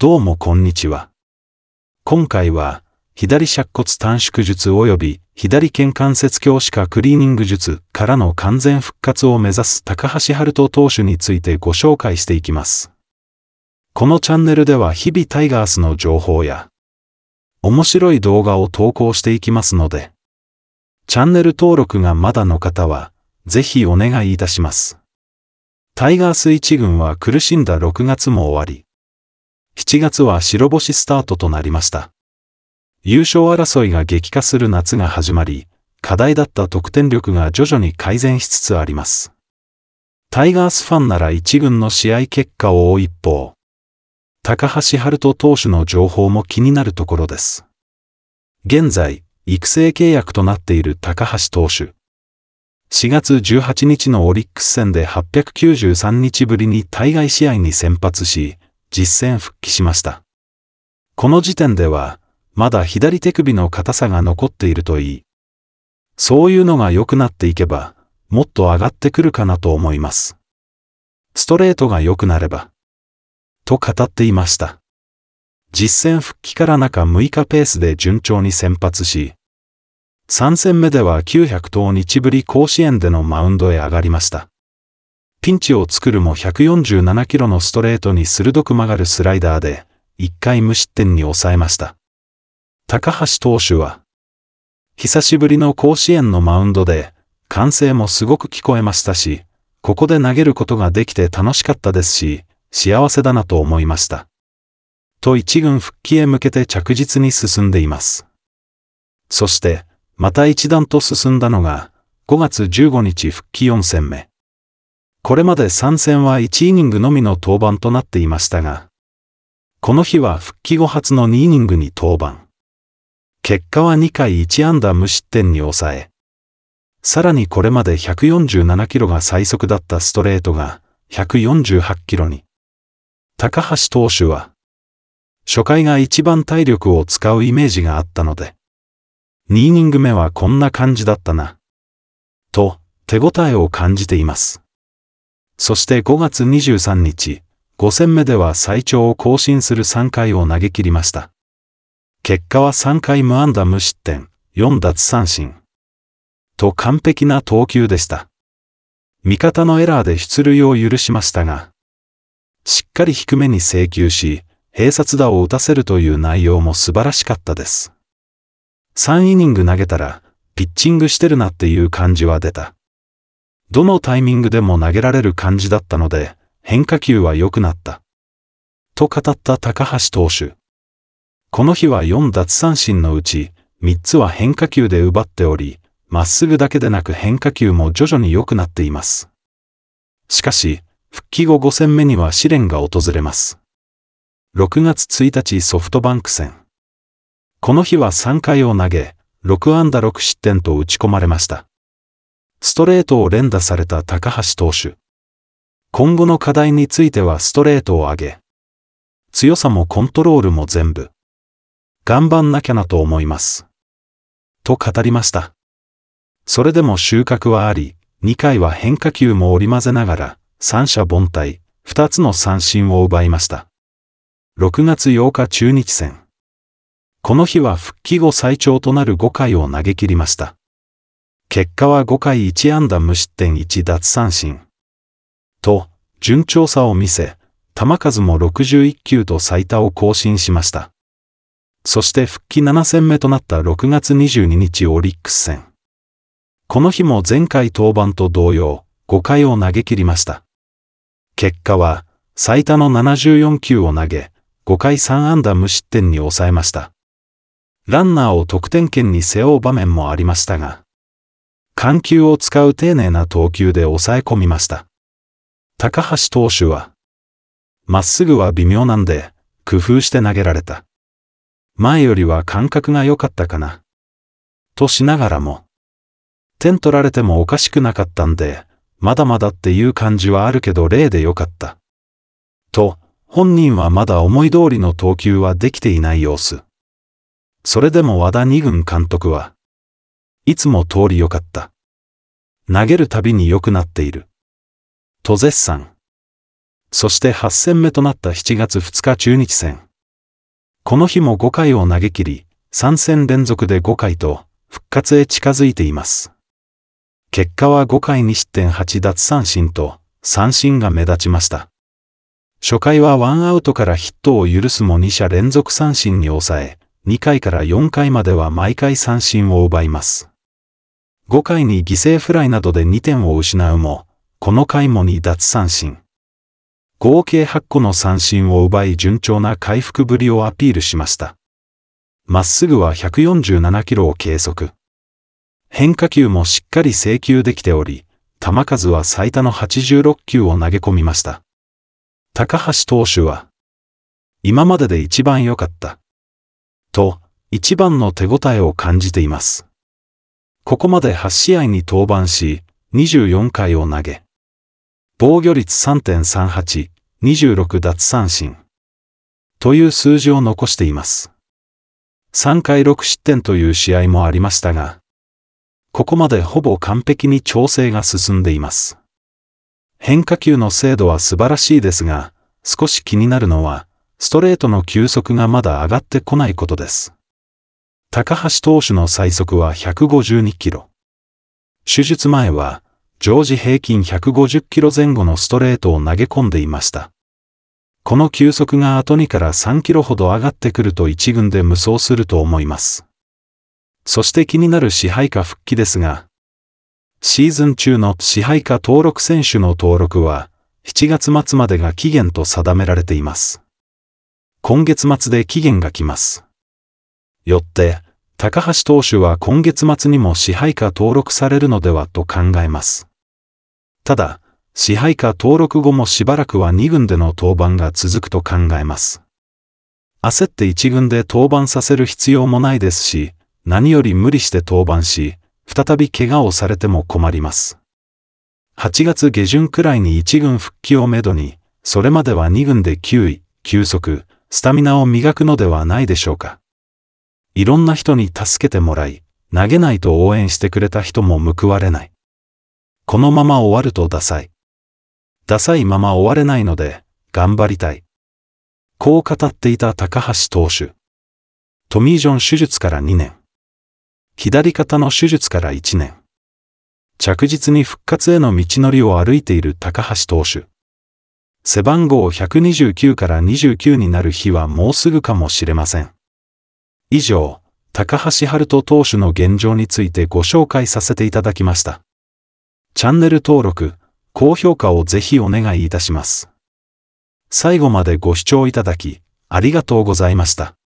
どうもこんにちは。今回は、左尺骨短縮術及び左肩関節鏡歯科クリーニング術からの完全復活を目指す高橋春人投手についてご紹介していきます。このチャンネルでは日々タイガースの情報や、面白い動画を投稿していきますので、チャンネル登録がまだの方は、ぜひお願いいたします。タイガース1軍は苦しんだ6月も終わり、7月は白星スタートとなりました。優勝争いが激化する夏が始まり、課題だった得点力が徐々に改善しつつあります。タイガースファンなら1軍の試合結果を追う一方、高橋春人投手の情報も気になるところです。現在、育成契約となっている高橋投手。4月18日のオリックス戦で893日ぶりに対外試合に先発し、実戦復帰しました。この時点では、まだ左手首の硬さが残っているといい、そういうのが良くなっていけば、もっと上がってくるかなと思います。ストレートが良くなれば、と語っていました。実戦復帰から中6日ペースで順調に先発し、3戦目では900等日ぶり甲子園でのマウンドへ上がりました。ピンチを作るも147キロのストレートに鋭く曲がるスライダーで、1回無失点に抑えました。高橋投手は、久しぶりの甲子園のマウンドで、歓声もすごく聞こえましたし、ここで投げることができて楽しかったですし、幸せだなと思いました。と一軍復帰へ向けて着実に進んでいます。そして、また一段と進んだのが、5月15日復帰4戦目。これまで参戦は1イニングのみの登板となっていましたが、この日は復帰後初の2イニングに登板。結果は2回1安打無失点に抑え、さらにこれまで147キロが最速だったストレートが148キロに。高橋投手は、初回が一番体力を使うイメージがあったので、2イニング目はこんな感じだったな、と手応えを感じています。そして5月23日、5戦目では最長を更新する3回を投げ切りました。結果は3回無安打無失点、4奪三振。と完璧な投球でした。味方のエラーで出塁を許しましたが、しっかり低めに請求し、併殺打を打たせるという内容も素晴らしかったです。3イニング投げたら、ピッチングしてるなっていう感じは出た。どのタイミングでも投げられる感じだったので、変化球は良くなった。と語った高橋投手。この日は4奪三振のうち、3つは変化球で奪っており、まっすぐだけでなく変化球も徐々に良くなっています。しかし、復帰後5戦目には試練が訪れます。6月1日ソフトバンク戦。この日は3回を投げ、6安打6失点と打ち込まれました。ストレートを連打された高橋投手。今後の課題についてはストレートを上げ、強さもコントロールも全部、頑張んなきゃなと思います。と語りました。それでも収穫はあり、2回は変化球も織り交ぜながら、三者凡退、2つの三振を奪いました。6月8日中日戦。この日は復帰後最長となる5回を投げ切りました。結果は5回1安打無失点1奪三振。と、順調さを見せ、球数も61球と最多を更新しました。そして復帰7戦目となった6月22日オリックス戦。この日も前回登板と同様、5回を投げ切りました。結果は、最多の74球を投げ、5回3安打無失点に抑えました。ランナーを得点圏に背負う場面もありましたが、緩急を使う丁寧な投球で抑え込みました。高橋投手は、まっすぐは微妙なんで、工夫して投げられた。前よりは感覚が良かったかな。としながらも、点取られてもおかしくなかったんで、まだまだっていう感じはあるけど例で良かった。と、本人はまだ思い通りの投球はできていない様子。それでも和田二軍監督は、いつも通り良かった。投げるたびに良くなっている。と絶賛。そして8戦目となった7月2日中日戦。この日も5回を投げ切り、3戦連続で5回と復活へ近づいています。結果は5回に失点8奪三振と三振が目立ちました。初回はワンアウトからヒットを許すも2者連続三振に抑え、2回から4回までは毎回三振を奪います。5回に犠牲フライなどで2点を失うも、この回も2奪三振。合計8個の三振を奪い順調な回復ぶりをアピールしました。まっすぐは147キロを計測。変化球もしっかり制球できており、球数は最多の86球を投げ込みました。高橋投手は、今までで一番良かった。と、一番の手応えを感じています。ここまで8試合に登板し、24回を投げ、防御率3.38、26奪三振。という数字を残しています。3回6失点という試合もありましたが、ここまでほぼ完璧に調整が進んでいます。変化球の精度は素晴らしいですが、少し気になるのは、ストレートの球速がまだ上がってこないことです。高橋投手の最速は152キロ。手術前は、常時平均150キロ前後のストレートを投げ込んでいました。この球速が後2から3キロほど上がってくると1軍で無双すると思います。そして気になる支配下復帰ですが、シーズン中の支配下登録選手の登録は、7月末までが期限と定められています。今月末で期限が来ます。よって、高橋投手は今月末にも支配下登録されるのではと考えます。ただ、支配下登録後もしばらくは2軍での登板が続くと考えます。焦って1軍で登板させる必要もないですし、何より無理して登板し、再び怪我をされても困ります。8月下旬くらいに1軍復帰をめどに、それまでは2軍で9位、休息、スタミナを磨くのではないでしょうか。いろんな人に助けてもらい、投げないと応援してくれた人も報われない。このまま終わるとダサい。ダサいまま終われないので、頑張りたい。こう語っていた高橋投手。トミー・ジョン手術から2年。左肩の手術から1年。着実に復活への道のりを歩いている高橋投手。背番号129から29になる日はもうすぐかもしれません。以上、高橋春人投手の現状についてご紹介させていただきました。チャンネル登録、高評価をぜひお願いいたします。最後までご視聴いただき、ありがとうございました。